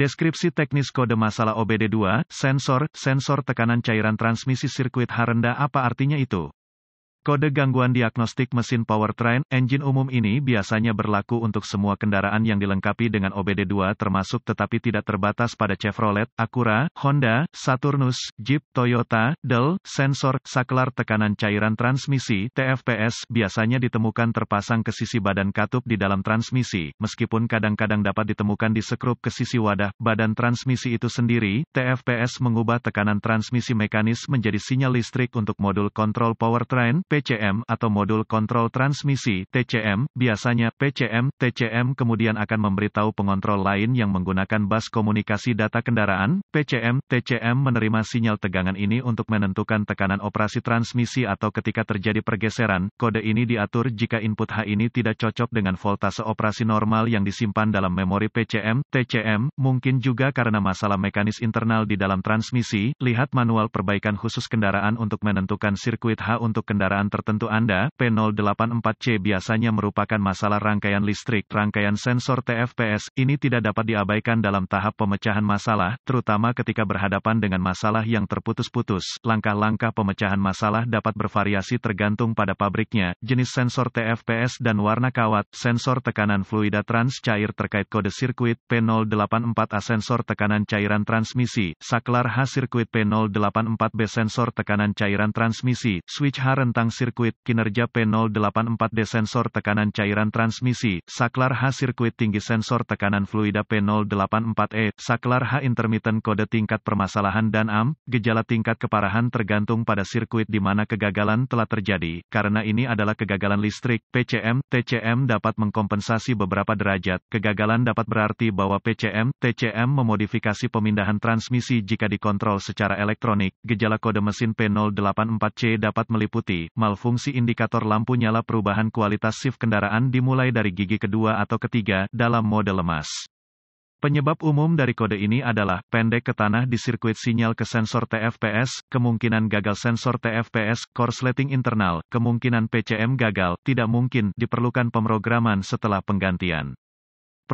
Deskripsi teknis kode masalah OBD2, sensor, sensor tekanan cairan transmisi sirkuit H rendah apa artinya itu? Kode gangguan diagnostik mesin powertrain engine umum ini biasanya berlaku untuk semua kendaraan yang dilengkapi dengan OBD2 termasuk tetapi tidak terbatas pada Chevrolet, Acura, Honda, Saturnus, Jeep, Toyota, Dell, sensor, saklar tekanan cairan transmisi TFPS biasanya ditemukan terpasang ke sisi badan katup di dalam transmisi, meskipun kadang-kadang dapat ditemukan di sekrup ke sisi wadah badan transmisi itu sendiri, TFPS mengubah tekanan transmisi mekanis menjadi sinyal listrik untuk modul kontrol powertrain PCM atau modul kontrol transmisi TCM, biasanya PCM, TCM kemudian akan memberitahu pengontrol lain yang menggunakan bus komunikasi data kendaraan, PCM, TCM menerima sinyal tegangan ini untuk menentukan tekanan operasi transmisi atau ketika terjadi pergeseran, kode ini diatur jika input H ini tidak cocok dengan voltase operasi normal yang disimpan dalam memori PCM, TCM, mungkin juga karena masalah mekanis internal di dalam transmisi, lihat manual perbaikan khusus kendaraan untuk menentukan sirkuit H untuk kendaraan kendaraan tertentu Anda, P084C biasanya merupakan masalah rangkaian listrik. Rangkaian sensor TFPS ini tidak dapat diabaikan dalam tahap pemecahan masalah, terutama ketika berhadapan dengan masalah yang terputus-putus. Langkah-langkah pemecahan masalah dapat bervariasi tergantung pada pabriknya, jenis sensor TFPS dan warna kawat, sensor tekanan fluida trans cair terkait kode sirkuit P084A sensor tekanan cairan transmisi, saklar H sirkuit P084B sensor tekanan cairan transmisi, switch H rentang sirkuit, kinerja P084 D sensor tekanan cairan transmisi, saklar H sirkuit tinggi sensor tekanan fluida P084E, saklar H intermittent kode tingkat permasalahan dan AM, gejala tingkat keparahan tergantung pada sirkuit di mana kegagalan telah terjadi, karena ini adalah kegagalan listrik, PCM, TCM dapat mengkompensasi beberapa derajat, kegagalan dapat berarti bahwa PCM, TCM memodifikasi pemindahan transmisi jika dikontrol secara elektronik, gejala kode mesin P084C dapat meliputi, Fungsi indikator lampu nyala perubahan kualitas shift kendaraan dimulai dari gigi kedua atau ketiga dalam mode lemas. Penyebab umum dari kode ini adalah pendek ke tanah di sirkuit sinyal ke sensor TFPS, kemungkinan gagal sensor TFPS, korsleting internal, kemungkinan PCM gagal, tidak mungkin diperlukan pemrograman setelah penggantian.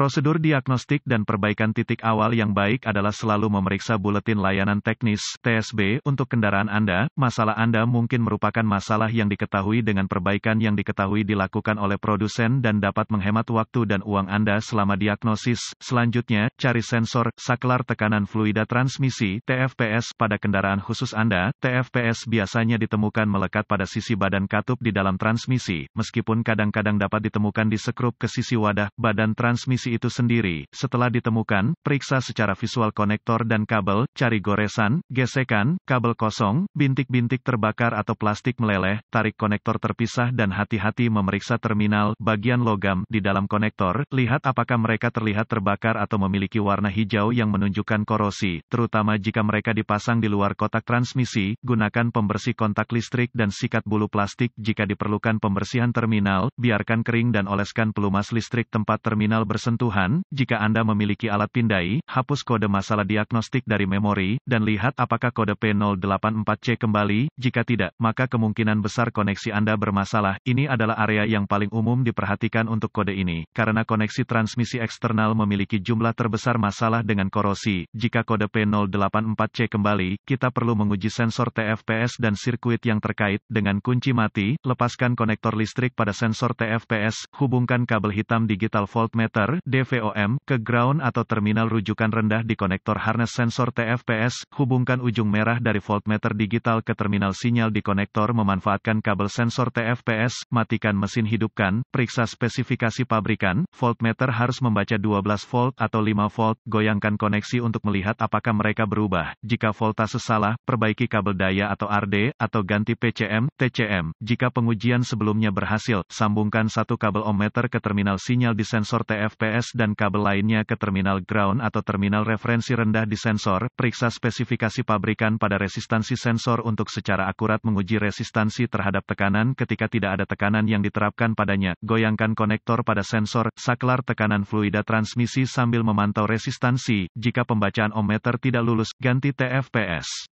Prosedur diagnostik dan perbaikan titik awal yang baik adalah selalu memeriksa buletin layanan teknis (TSB) untuk kendaraan Anda. Masalah Anda mungkin merupakan masalah yang diketahui dengan perbaikan yang diketahui dilakukan oleh produsen dan dapat menghemat waktu dan uang Anda selama diagnosis. Selanjutnya, cari sensor saklar tekanan fluida transmisi (TFPS) pada kendaraan khusus Anda. TFPS biasanya ditemukan melekat pada sisi badan katup di dalam transmisi, meskipun kadang-kadang dapat ditemukan di sekrup ke sisi wadah badan transmisi itu sendiri. Setelah ditemukan, periksa secara visual konektor dan kabel, cari goresan, gesekan, kabel kosong, bintik-bintik terbakar atau plastik meleleh, tarik konektor terpisah dan hati-hati memeriksa terminal, bagian logam, di dalam konektor, lihat apakah mereka terlihat terbakar atau memiliki warna hijau yang menunjukkan korosi, terutama jika mereka dipasang di luar kotak transmisi, gunakan pembersih kontak listrik dan sikat bulu plastik jika diperlukan pembersihan terminal, biarkan kering dan oleskan pelumas listrik tempat terminal bersih sentuhan, jika Anda memiliki alat pindai, hapus kode masalah diagnostik dari memori, dan lihat apakah kode P084C kembali, jika tidak, maka kemungkinan besar koneksi Anda bermasalah, ini adalah area yang paling umum diperhatikan untuk kode ini, karena koneksi transmisi eksternal memiliki jumlah terbesar masalah dengan korosi, jika kode P084C kembali, kita perlu menguji sensor TFPS dan sirkuit yang terkait, dengan kunci mati, lepaskan konektor listrik pada sensor TFPS, hubungkan kabel hitam digital voltmeter, DVOM ke ground atau terminal rujukan rendah di konektor harness sensor TFPS, hubungkan ujung merah dari voltmeter digital ke terminal sinyal di konektor memanfaatkan kabel sensor TFPS, matikan mesin hidupkan, periksa spesifikasi pabrikan, voltmeter harus membaca 12 volt atau 5 volt, goyangkan koneksi untuk melihat apakah mereka berubah. Jika voltase salah, perbaiki kabel daya atau RD, atau ganti PCM, TCM. Jika pengujian sebelumnya berhasil, sambungkan satu kabel ohmmeter ke terminal sinyal di sensor TFPS GPS dan kabel lainnya ke terminal ground atau terminal referensi rendah di sensor, periksa spesifikasi pabrikan pada resistansi sensor untuk secara akurat menguji resistansi terhadap tekanan ketika tidak ada tekanan yang diterapkan padanya, goyangkan konektor pada sensor, saklar tekanan fluida transmisi sambil memantau resistansi, jika pembacaan ohmmeter tidak lulus, ganti TFPS.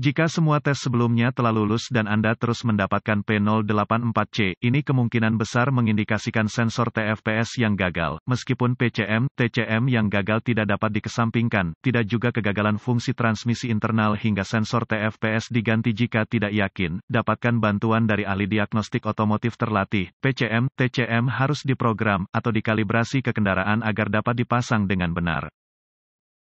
Jika semua tes sebelumnya telah lulus dan Anda terus mendapatkan P084C, ini kemungkinan besar mengindikasikan sensor TFPS yang gagal. Meskipun PCM, TCM yang gagal tidak dapat dikesampingkan, tidak juga kegagalan fungsi transmisi internal hingga sensor TFPS diganti jika tidak yakin. Dapatkan bantuan dari ahli diagnostik otomotif terlatih. PCM, TCM harus diprogram atau dikalibrasi ke kendaraan agar dapat dipasang dengan benar.